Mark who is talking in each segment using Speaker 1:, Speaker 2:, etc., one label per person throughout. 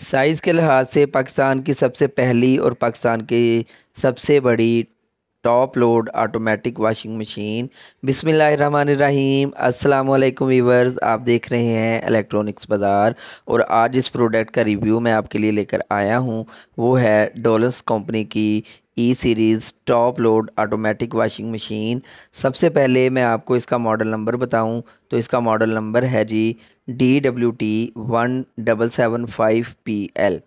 Speaker 1: size के लिहाज से पाकिस्तान की सबसे पहली और पाकिस्तान की सबसे बड़ी top load automatic washing machine बिसमीम अस्सलाम वालेकुम वीवर्स आप देख रहे हैं इलेक्ट्रॉनिक्स बाज़ार और आज इस प्रोडक्ट का रिव्यू मैं आपके लिए लेकर आया हूँ वो है डोलस कंपनी की E series top load automatic washing machine सबसे पहले मैं आपको इसका मॉडल नंबर बताऊं तो इसका मॉडल नंबर है G D W T one double seven five P L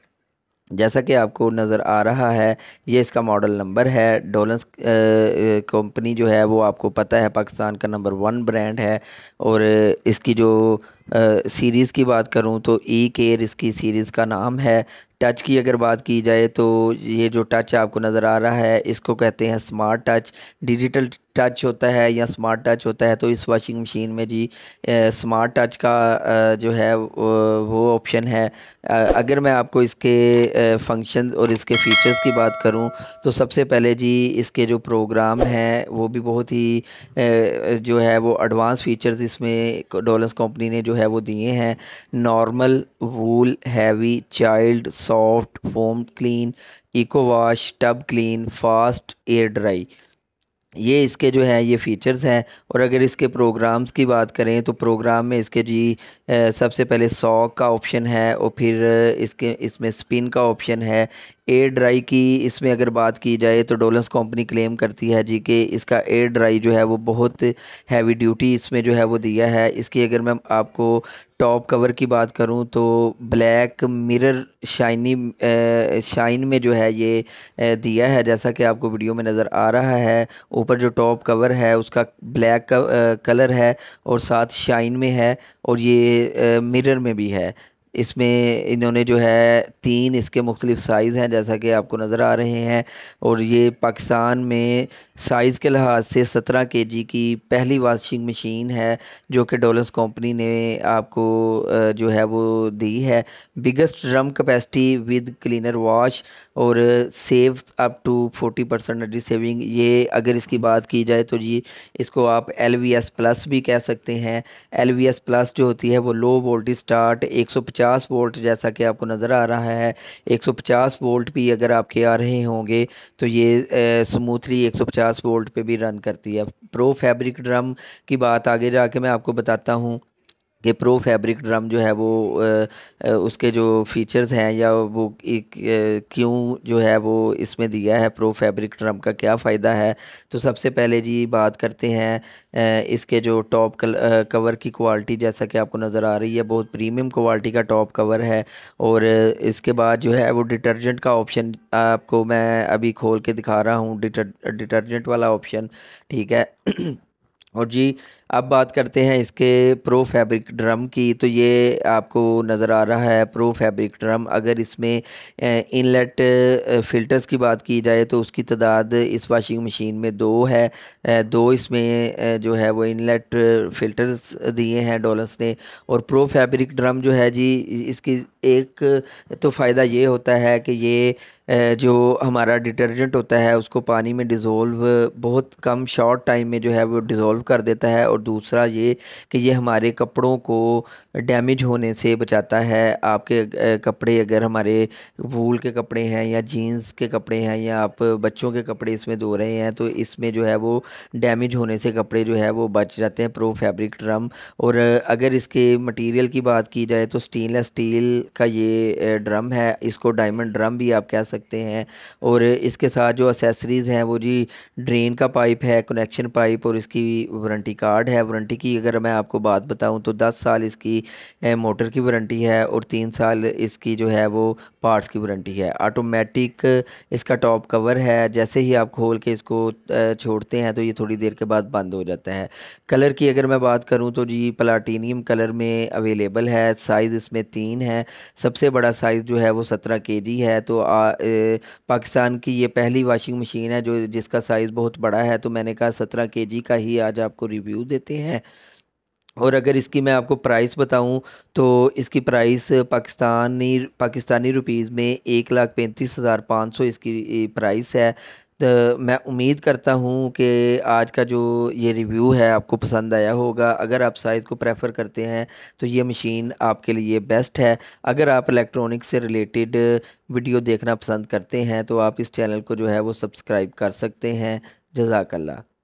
Speaker 1: जैसा कि आपको नज़र आ रहा है ये इसका मॉडल नंबर है डोलन्स कंपनी जो है वो आपको पता है पाकिस्तान का नंबर वन ब्रांड है और इसकी जो सीरीज़ की बात करूँ तो ई केयर इसकी सीरीज़ का नाम है टच की अगर बात की जाए तो ये जो टच आपको नज़र आ रहा है इसको कहते हैं स्मार्ट टच डिजिटल टच होता है या स्मार्ट टच होता है तो इस वॉशिंग मशीन में जी स्मार्ट टच का जो है वो ऑप्शन है अगर मैं आपको इसके फंक्शन और इसके फीचर्स की बात करूं तो सबसे पहले जी इसके जो प्रोग्राम हैं वो भी बहुत ही जो है वो एडवांस फीचर्स इसमें डोलस कंपनी ने जो है वो दिए हैं normal wool heavy child soft foam clean eco wash tub clean fast air dry ये इसके जो है ये फ़ीचर्स हैं और अगर इसके प्रोग्राम्स की बात करें तो प्रोग्राम में इसके जी सबसे पहले सॉक का ऑप्शन है और फिर इसके इसमें स्पिन का ऑप्शन है एयर ड्राई की इसमें अगर बात की जाए तो डोलेंस कंपनी क्लेम करती है जी कि इसका एयर ड्राई जो है वो बहुत हैवी ड्यूटी इसमें जो है वो दिया है इसकी अगर मैं आपको टॉप कवर की बात करूं तो ब्लैक मिरर शाइनी शाइन में जो है ये दिया है जैसा कि आपको वीडियो में नज़र आ रहा है ऊपर जो टॉप कवर है उसका ब्लैक कलर है और साथ शाइन में है और ये मिरर में भी है इसमें इन्होंने जो है तीन इसके मुख्तलिफ साइज़ हैं जैसा कि आपको नज़र आ रहे हैं और ये पाकिस्तान में साइज़ के लिहाज से सत्रह के जी की पहली वाशिंग मशीन है जो कि डोलस कंपनी ने आपको जो है वो दी है biggest drum capacity with cleaner wash और save up to forty percent energy saving ये अगर इसकी बात की जाए तो जी इसको आप एल वी एस प्लस भी कह सकते हैं एल वी एस प्लस जो होती है वो लो वोल्टेज स्टार्ट एक सौ पचास 150 वोल्ट जैसा कि आपको नज़र आ रहा है 150 वोल्ट भी अगर आपके आ रहे होंगे तो ये स्मूथली 150 वोल्ट पे भी रन करती है प्रो फैब्रिक ड्रम की बात आगे जाके मैं आपको बताता हूँ कि प्रो फैब्रिक ड्रम जो है वो उसके जो फीचर्स हैं या वो एक क्यों जो है वो इसमें दिया है प्रो फैब्रिक ड्रम का क्या फ़ायदा है तो सबसे पहले जी बात करते हैं इसके जो टॉप कवर की क्वालिटी जैसा कि आपको नज़र आ रही है बहुत प्रीमियम क्वालिटी का टॉप कवर है और इसके बाद जो है वो डिटर्जेंट का ऑप्शन आपको मैं अभी खोल के दिखा रहा हूँ डिटर्जेंट वाला ऑप्शन ठीक है और जी अब बात करते हैं इसके प्रो फैब्रिक ड्रम की तो ये आपको नज़र आ रहा है प्रो फैब्रिक ड्रम अगर इसमें इनलेट फ़िल्टर्स की बात की जाए तो उसकी तादाद इस वाशिंग मशीन में दो है दो इसमें जो है वो इनलेट फ़िल्टर्स दिए हैं डॉलर्स ने और प्रो फैब्रिक ड्रम जो है जी इसकी एक तो फ़ायदा ये होता है कि ये जो हमारा डिटर्जेंट होता है उसको पानी में डिज़ोल्व बहुत कम शॉर्ट टाइम में जो है वो डिज़ोल्व कर देता है और दूसरा ये कि ये हमारे कपड़ों को डैमेज होने से बचाता है आपके कपड़े अगर हमारे वूल के कपड़े हैं या जीन्स के कपड़े हैं या आप बच्चों के कपड़े इसमें धो रहे हैं तो इसमें जो है वो डैमेज होने से कपड़े जो है वो बच जाते हैं प्रो फैब्रिक ड्रम और अगर इसके मटीरियल की बात की जाए तो स्टेनलेस स्टील का ये ड्रम है इसको डायमंड ड्रम भी आप कह सकते सकते हैं और इसके साथ जो असेसरीज हैं वो जी ड्रेन का पाइप है कनेक्शन पाइप और इसकी वारंटी कार्ड है वारंटी की अगर मैं आपको बात बताऊं तो 10 साल इसकी मोटर की वारंटी है और तीन साल इसकी जो है वो पार्ट्स की वारंटी है ऑटोमेटिक इसका टॉप कवर है जैसे ही आप खोल के इसको छोड़ते हैं तो ये थोड़ी देर के बाद बंद हो जाता है कलर की अगर मैं बात करूँ तो जी प्लाटीनियम कलर में अवेलेबल है साइज़ इसमें तीन है सबसे बड़ा साइज़ जो है वो सत्रह के है तो पाकिस्तान की ये पहली वाशिंग मशीन है जो जिसका साइज़ बहुत बड़ा है तो मैंने कहा सत्रह के जी का ही आज आपको रिव्यू देते हैं और अगर इसकी मैं आपको प्राइस बताऊं तो इसकी प्राइस पाकिस्तानी पाकिस्तानी रुपीज़ में एक लाख पैंतीस हज़ार पाँच सौ इसकी प्राइस है तो मैं उम्मीद करता हूँ कि आज का जो ये रिव्यू है आपको पसंद आया होगा अगर आप साइज़ को प्रेफर करते हैं तो ये मशीन आपके लिए बेस्ट है अगर आप इलेक्ट्रॉनिक से रिलेटेड वीडियो देखना पसंद करते हैं तो आप इस चैनल को जो है वो सब्सक्राइब कर सकते हैं जजाकल्ला